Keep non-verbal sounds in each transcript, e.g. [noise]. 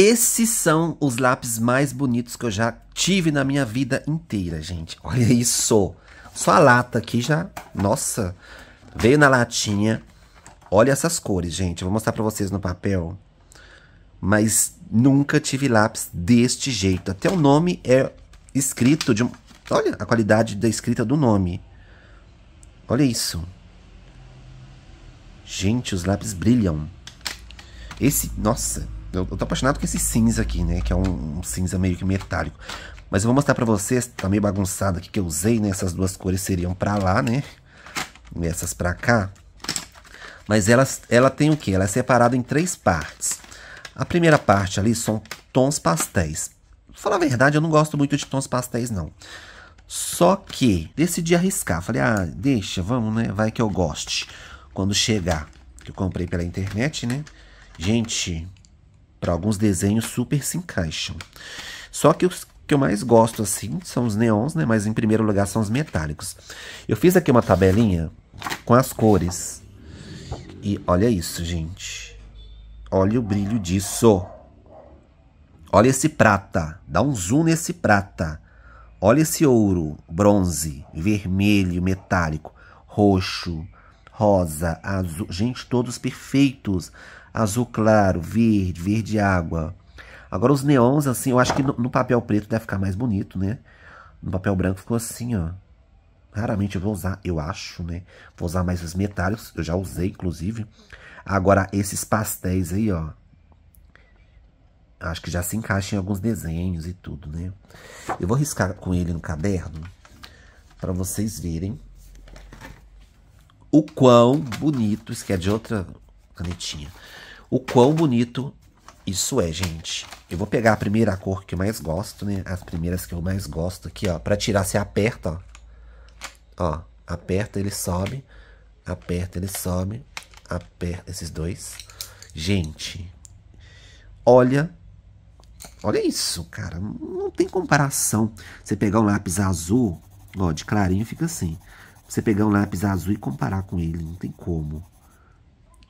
Esses são os lápis mais bonitos que eu já tive na minha vida inteira, gente. Olha isso! Só a lata aqui já... Nossa! Veio na latinha. Olha essas cores, gente. vou mostrar pra vocês no papel. Mas nunca tive lápis deste jeito. Até o nome é escrito de... Olha a qualidade da escrita do nome. Olha isso. Gente, os lápis brilham. Esse... Nossa... Eu, eu tô apaixonado com esse cinza aqui, né? Que é um, um cinza meio que metálico. Mas eu vou mostrar pra vocês, tá meio bagunçado aqui que eu usei, né? Essas duas cores seriam pra lá, né? E essas pra cá. Mas ela, ela tem o quê? Ela é separada em três partes. A primeira parte ali são tons pastéis. Pra falar a verdade, eu não gosto muito de tons pastéis, não. Só que decidi arriscar. Falei, ah, deixa, vamos, né? Vai que eu goste. Quando chegar, que eu comprei pela internet, né? Gente, para alguns desenhos super se encaixam. Só que os que eu mais gosto assim são os neons, né? Mas em primeiro lugar são os metálicos. Eu fiz aqui uma tabelinha com as cores. E olha isso, gente. Olha o brilho disso. Olha esse prata. Dá um zoom nesse prata. Olha esse ouro, bronze, vermelho, metálico, roxo, rosa, azul. Gente, todos perfeitos azul claro, verde, verde água. Agora os neons, assim, eu acho que no, no papel preto deve ficar mais bonito, né? No papel branco ficou assim, ó. Raramente eu vou usar, eu acho, né? Vou usar mais os metálicos, eu já usei, inclusive. Agora, esses pastéis aí, ó. Acho que já se encaixa em alguns desenhos e tudo, né? Eu vou riscar com ele no caderno para vocês verem o quão bonito. Isso aqui é de outra canetinha o quão bonito isso é, gente. Eu vou pegar a primeira cor que eu mais gosto, né? As primeiras que eu mais gosto aqui, ó. Pra tirar, você aperta, ó. Ó, aperta, ele sobe. Aperta, ele sobe. Aperta, esses dois. Gente, olha... Olha isso, cara. Não tem comparação. Você pegar um lápis azul, ó, de clarinho, fica assim. Você pegar um lápis azul e comparar com ele, não tem como.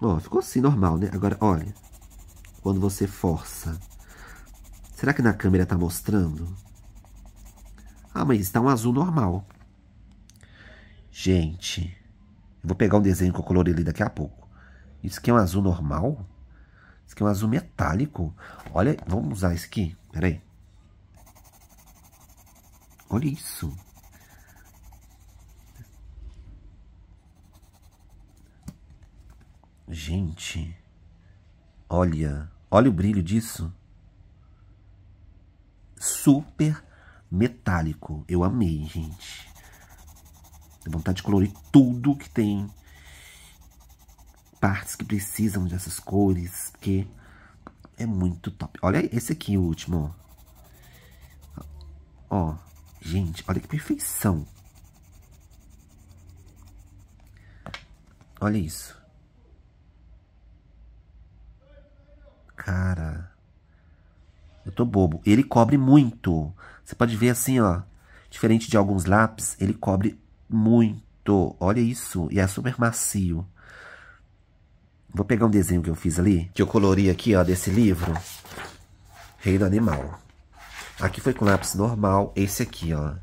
Ó, ficou assim, normal, né? Agora, olha. Quando você força. Será que na câmera tá mostrando? Ah, mas está um azul normal. Gente. Eu vou pegar um desenho que eu colorei ali daqui a pouco. Isso aqui é um azul normal? Isso aqui é um azul metálico. Olha, vamos usar isso aqui. Pera aí. Olha isso. Gente, olha, olha o brilho disso. Super metálico. Eu amei, gente. Dá vontade de colorir tudo que tem partes que precisam dessas cores, porque é muito top. Olha esse aqui, o último, ó. Ó, gente, olha que perfeição. Olha isso. Cara, eu tô bobo. Ele cobre muito. Você pode ver assim, ó. Diferente de alguns lápis, ele cobre muito. Olha isso. E é super macio. Vou pegar um desenho que eu fiz ali, que eu colori aqui, ó, desse livro. Rei do Animal. Aqui foi com lápis normal. Esse aqui, ó.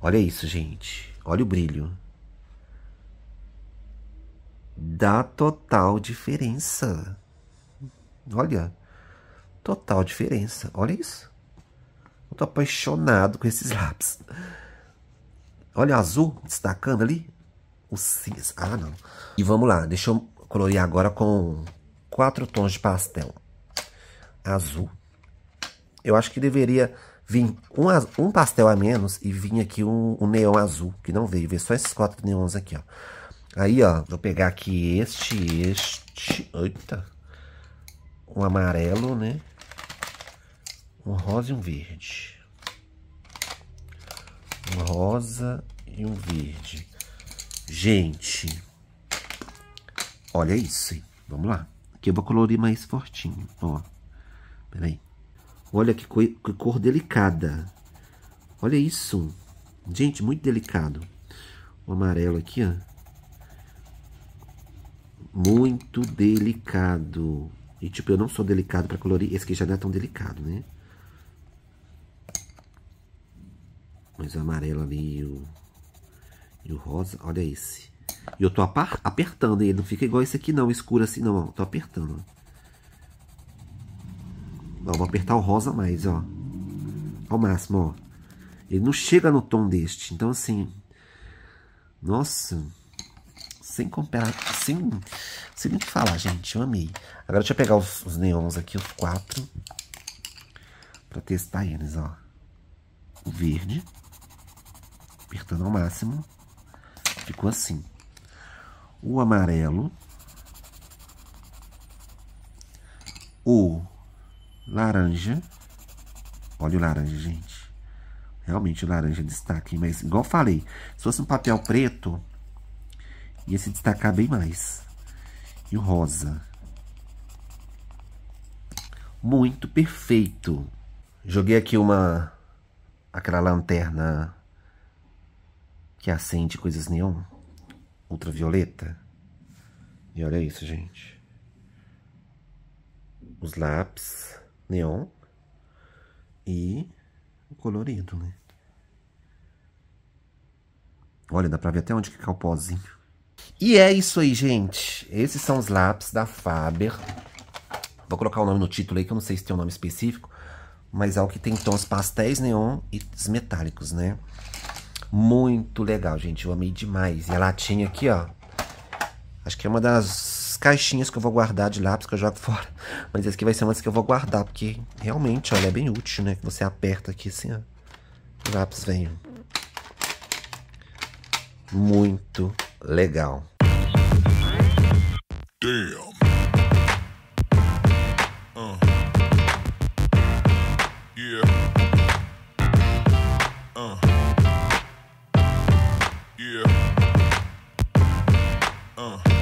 Olha isso, gente. Olha o brilho. Dá total diferença. Olha, total diferença. Olha isso. Eu tô apaixonado com esses lápis. Olha o azul destacando ali. O cinza. Ah, não. E vamos lá. Deixa eu colorir agora com quatro tons de pastel. Azul. Eu acho que deveria vir um, um pastel a menos e vir aqui um, um neon azul, que não veio. Vê só esses quatro neons aqui, ó. Aí, ó. Vou pegar aqui este, este... Eita um amarelo, né? Um rosa e um verde. Um rosa e um verde. Gente, olha isso, hein? Vamos lá. Aqui eu vou colorir mais fortinho, ó. Peraí. Olha que, co que cor delicada. Olha isso. Gente, muito delicado. O amarelo aqui, ó. Muito delicado. E tipo, eu não sou delicado para colorir. Esse aqui já não é tão delicado, né? Mas o amarelo ali e o, e o rosa, olha esse. E eu tô apertando ele, não fica igual esse aqui não, escuro assim não, ó. Tô apertando, ó. ó. vou apertar o rosa mais, ó. Ao máximo, ó. Ele não chega no tom deste, então assim... Nossa... Sem comprar. Sem, sem nem falar, gente. Eu amei. Agora deixa eu pegar os, os neons aqui, os quatro. Pra testar eles, ó. O verde. Apertando ao máximo. Ficou assim. O amarelo. O laranja. Olha o laranja, gente. Realmente o laranja destaca, mas igual falei, se fosse um papel preto, ia se destacar bem mais. E o rosa. Muito perfeito. Joguei aqui uma... Aquela lanterna que acende coisas neon. Ultravioleta. E olha isso, gente. Os lápis neon. E o colorido, né? Olha, dá pra ver até onde que é o pozinho. E é isso aí, gente. Esses são os lápis da Faber. Vou colocar o nome no título aí, que eu não sei se tem um nome específico. Mas é o que tem tons pastéis, neon e metálicos, né? Muito legal, gente. Eu amei demais. E a latinha aqui, ó. Acho que é uma das caixinhas que eu vou guardar de lápis que eu jogo [laughs] fora. Mas esse aqui vai ser uma das que eu vou guardar, porque realmente, olha, é bem útil, né? Que você aperta aqui assim, ó. O lápis vem. Muito legal. Damn. Uh. uh. uh.